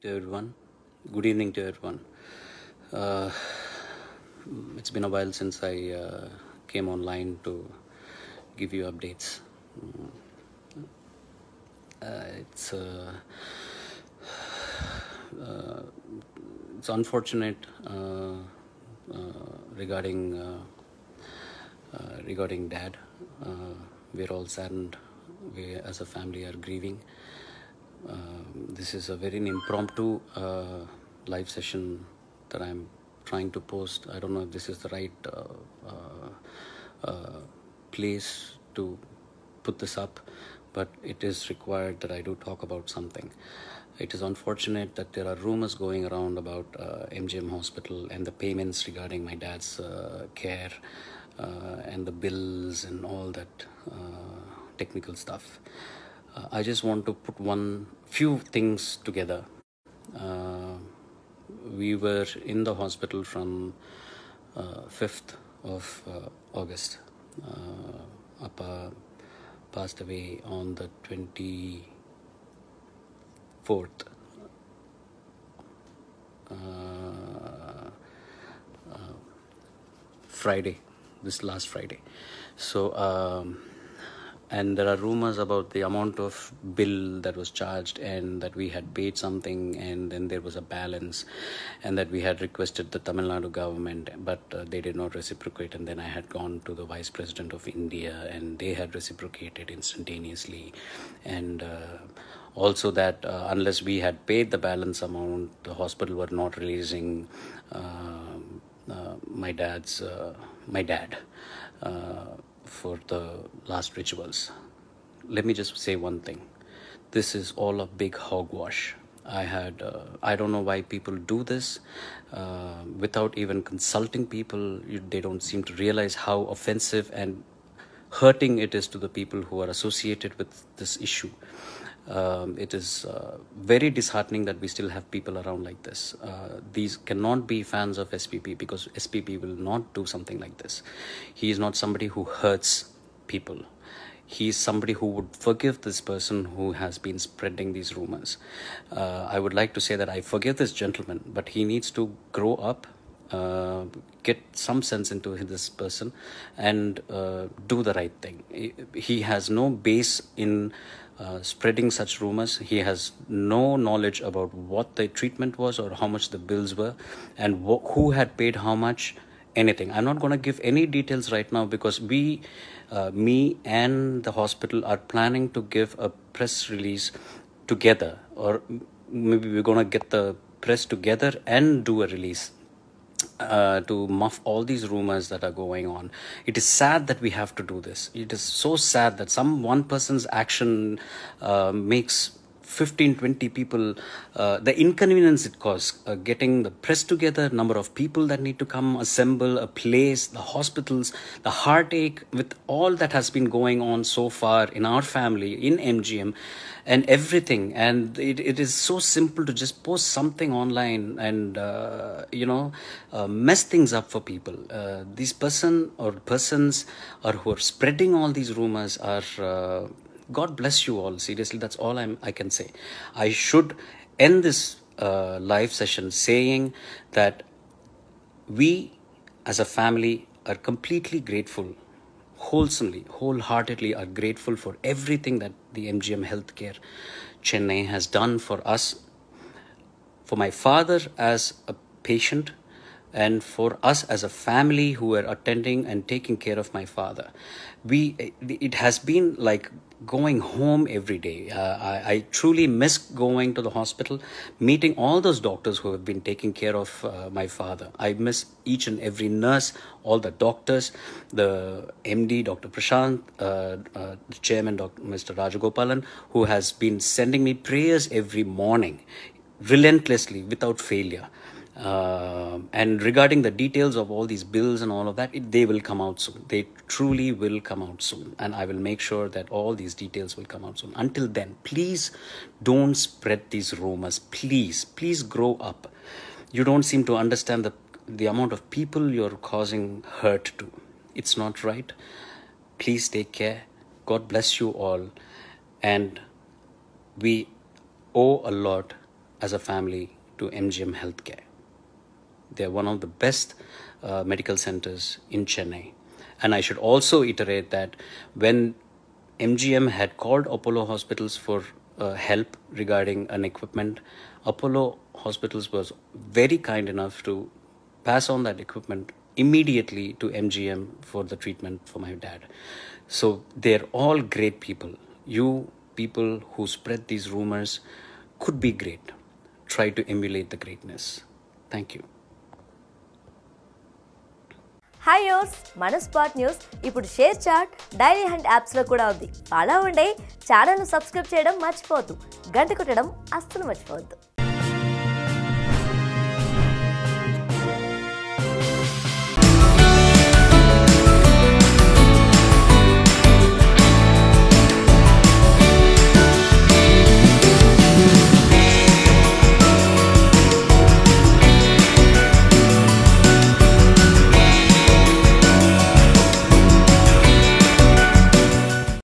to everyone. Good evening to everyone. Uh, it's been a while since I uh, came online to give you updates. Uh, it's uh, uh, it's unfortunate uh, regarding regarding dad. we're all saddened. We as a family are grieving. Um, this is a very impromptu uh, live session that I'm trying to post. I don't know if this is the right uh, uh, place to put this up, but it is required that I do talk about something. It is unfortunate that there are rumors going around about uh, MGM Hospital and the payments regarding my dad's uh, care uh, and the bills and all that technical stuff. Uh, I just want to put one few things together. Uh, we were in the hospital from uh, fifth of uh, August. Appa passed away on the twenty fourth. Friday, this last Friday. So um, and there are rumors about the amount of bill that was charged and that we had paid something and then there was a balance and that we had requested the Tamil Nadu government but uh, they did not reciprocate and then I had gone to the vice president of India and they had reciprocated instantaneously and uh, also that uh, unless we had paid the balance amount the hospital were not releasing uh, uh, my dad's uh, my dad for the last rituals. Let me just say one thing. This is all a big hogwash. I had, uh, I don't know why people do this uh, without even consulting people. They don't seem to realize how offensive and hurting it is to the people who are associated with this issue um, it is uh, very disheartening that we still have people around like this. Uh, these cannot be fans of SPP because SPP will not do something like this. He is not somebody who hurts people. He is somebody who would forgive this person who has been spreading these rumors. Uh, I would like to say that I forgive this gentleman, but he needs to grow up uh, get some sense into this person and uh, do the right thing. He has no base in uh, spreading such rumors. He has no knowledge about what the treatment was or how much the bills were and wh- who had paid how much, anything. I'm not going to give any details right now because we, uh, me and the hospital are planning to give a press release together or maybe we're going to get the press together and do a release uh, to muff all these rumors that are going on. It is sad that we have to do this. It is so sad that some one person's action uh, makes 15 20 people uh, the inconvenience it caused uh, getting the press together number of people that need to come assemble a place the hospitals the heartache with all that has been going on so far in our family in mgm and everything and it, it is so simple to just post something online and uh, you know uh, mess things up for people uh, this person or persons or who are spreading all these rumors are uh, God bless you all. Seriously, that's all I'm, I can say. I should end this uh, live session saying that we as a family are completely grateful, wholesomely, wholeheartedly are grateful for everything that the MGM Healthcare Chennai has done for us. For my father as a patient, and for us as a family who were attending and taking care of my father we it has been like going home every day uh, I, I, truly miss going to the hospital meeting all those doctors who have been taking care of uh, my father i miss each and every nurse all the doctors the md dr prashant uh, uh, the chairman dr mr rajagopalan who has been sending me prayers every morning relentlessly without failure um, and regarding the details of all these bills and all of that, it, they will come out soon. They truly will come out soon. And I will make sure that all these details will come out soon. Until then, please don't spread these rumors. Please, please grow up. You don't seem to understand the, the amount of people you're causing hurt to. It's not right. Please take care. God bless you all. And we owe a lot as a family to MGM Healthcare. They're one of the best uh, medical centers in Chennai. And I should also iterate that when MGM had called Apollo Hospitals for uh, help regarding an equipment, Apollo Hospitals was very kind enough to pass on that equipment immediately to MGM for the treatment for my dad. So they're all great people. You people who spread these rumors could be great. Try to emulate the greatness. Thank you. Hi యోస్ మన spot news ఇప్పుడు ShareChat Dailyhunt యాప్స్లో కూడా ఉంది అలా ఉండే ఛానల్ను subscribe చేయడం మర్చిపోవద్దు గంట కొట్టడం అస్సలు మర్చిపోవద్దు